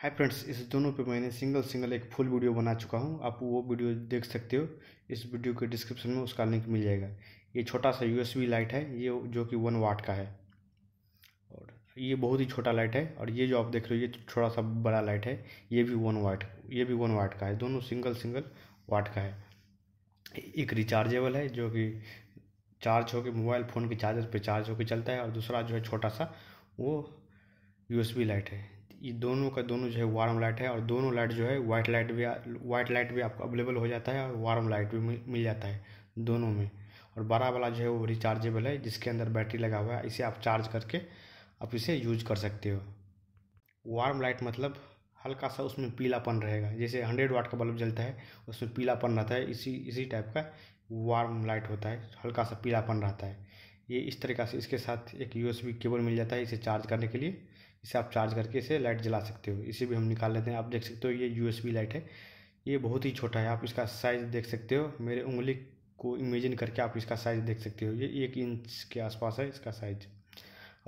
hi friends इस दोनों पे मैंने सिंगल सिंगल एक फुल वीडियो बना चुका हूँ आप वो वीडियो देख सकते हो इस वीडियो के डिस्क्रिप्शन में उसका लिंक मिल जाएगा ये छोटा सा यू लाइट है ये जो कि वन वाट का है और ये बहुत ही छोटा लाइट है और ये जो आप देख रहे हो ये थोड़ा सा बड़ा लाइट है ये भी वन वाट ये भी वन वाट का है दोनों सिंगल सिंगल वाट का है एक रिचार्जेबल है जो कि चार्ज होकर मोबाइल फ़ोन के चार्जर पे चार्ज होकर चलता है और दूसरा जो है छोटा सा वो यूएसबी लाइट है ये दोनों का दोनों जो है वार्म लाइट है और दोनों लाइट जो है वाइट लाइट भी वाइट लाइट भी आपको अवेलेबल हो जाता है और वार्म लाइट भी मिल जाता है दोनों में और बड़ा वाला जो है वो रिचार्जेबल है जिसके अंदर बैटरी लगा हुआ है इसे आप चार्ज करके आप इसे यूज कर सकते हो वार्म लाइट मतलब हल्का सा उसमें पीलापन रहेगा जैसे हंड्रेड वाट का बल्ब जलता है उसमें पीलापन रहता है इसी इसी टाइप का वार्म लाइट होता है हल्का सा पीलापन रहता है ये इस तरीका से इसके साथ एक यूएसबी केबल मिल जाता है इसे चार्ज करने के लिए इसे आप चार्ज करके इसे लाइट जला सकते हो इसे भी हम निकाल लेते हैं आप देख सकते हो ये यू लाइट है ये बहुत ही छोटा है आप इसका साइज़ देख सकते हो मेरे उंगली को इमेजिन करके आप इसका साइज़ देख सकते हो ये एक इंच के आसपास है इसका साइज़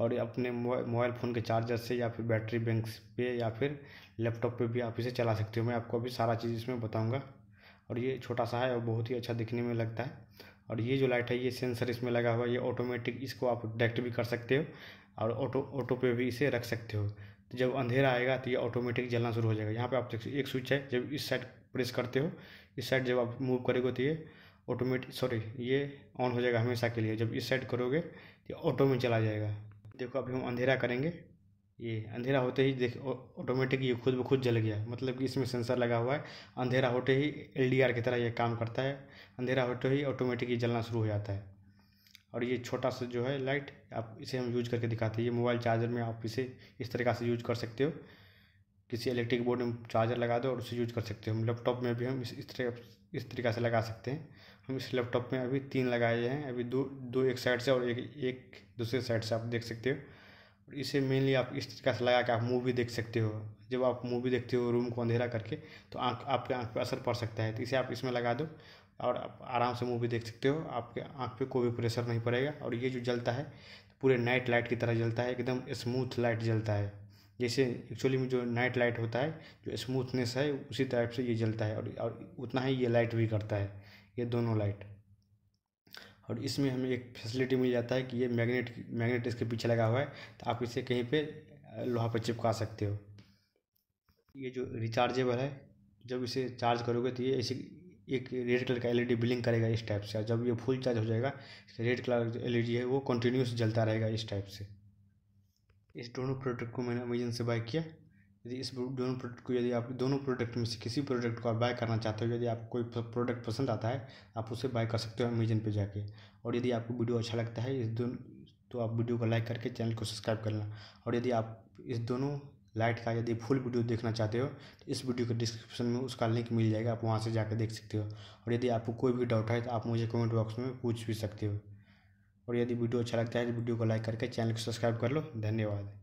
और अपने मोबाइल फ़ोन के चार्जर से या फिर बैटरी बैंक पे या फिर लैपटॉप पे भी आप इसे चला सकते हो मैं आपको अभी सारा चीज़ इसमें बताऊंगा और ये छोटा सा है और बहुत ही अच्छा दिखने में लगता है और ये जो लाइट है ये सेंसर इसमें लगा हुआ है ये ऑटोमेटिक इसको आप डायरेक्ट भी कर सकते हो और ऑटो ऑटो पे भी इसे रख सकते हो तो जब अंधेरा आएगा तो ये ऑटोमेटिक जलना शुरू हो जाएगा यहाँ पे आप एक स्विच है जब इस साइड प्रेस करते हो इस साइड जब आप मूव करोगे तो ये ऑटोमेटिक सॉरी ये ऑन हो जाएगा हमेशा के लिए जब इस साइड करोगे तो ऑटो में चला जाएगा देखो अभी हम अंधेरा करेंगे ये अंधेरा होते ही देख ऑटोमेटिक ये खुद ब खुद जल गया मतलब कि इसमें सेंसर लगा हुआ है अंधेरा होते ही आर की तरह ये काम करता है अंधेरा होते ही ऑटोमेटिक ये जलना शुरू हो जाता है और ये छोटा सा जो है लाइट आप इसे हम यूज करके दिखाते हैं ये मोबाइल चार्जर में आप इसे इस तरीका से यूज कर सकते हो किसी इलेक्ट्रिक बोर्ड में चार्जर लगा दो और उसे यूज कर सकते हो हम लैपटॉप में भी हम इस इस तरह इस तरीका से लगा सकते हैं हम इस लैपटॉप में अभी तीन लगाए हैं अभी दो दो एक साइड से और एक एक दूसरे साइड से आप देख सकते हो इसे मेनली आप इस तरीका से लगा के आप मूवी देख सकते हो जब आप मूवी देखते हो रूम को अंधेरा करके तो आँख आपके आँख पर असर पड़ सकता है तो इसे आप इसमें लगा दो और आप आराम से मूवी देख सकते हो आपके आँख पे कोई भी प्रेशर नहीं पड़ेगा और ये जो जलता है पूरे नाइट लाइट की तरह जलता है एकदम स्मूथ लाइट जलता है जैसे एक्चुअली में जो नाइट लाइट होता है जो स्मूथनेस है उसी टाइप से ये जलता है और, और उतना ही ये लाइट भी करता है ये दोनों लाइट और इसमें हमें एक फैसिलिटी मिल जाता है कि ये मैग्नेट मैग्नेट इसके पीछे लगा हुआ है तो आप इसे कहीं पे लोहा पर चिपका सकते हो ये जो रिचार्जेबल है जब इसे चार्ज करोगे तो ये ऐसे एक रेड कलर का एलईडी बिलिंग करेगा इस टाइप से जब ये फुल चार्ज हो जाएगा रेड कलर जो एल है वो कंटिन्यूस जलता रहेगा इस टाइप से इस दोनों प्रोडक्ट को मैंने अमेजन से बाय किया यदि इस दोनों प्रोडक्ट को यदि आप दोनों प्रोडक्ट में से किसी प्रोडक्ट को आप बाय करना चाहते हो यदि आपको कोई प्रोडक्ट पसंद आता है आप उसे बाय कर सकते हो अमेजन पे जाके और यदि आपको वीडियो अच्छा लगता है इस दोनों तो आप वीडियो को लाइक करके चैनल को सब्सक्राइब कर लेना और यदि आप इस दोनों लाइट का यदि फुल वीडियो देखना चाहते हो तो इस वीडियो के डिस्क्रिप्शन में उसका लिंक मिल जाएगा आप वहाँ से जाकर देख सकते हो और यदि आपको कोई भी डाउट है तो आप मुझे कमेंट बॉक्स में पूछ भी सकते हो और यदि वीडियो अच्छा लगता है तो वीडियो को लाइक करके चैनल को सब्सक्राइब कर लो धन्यवाद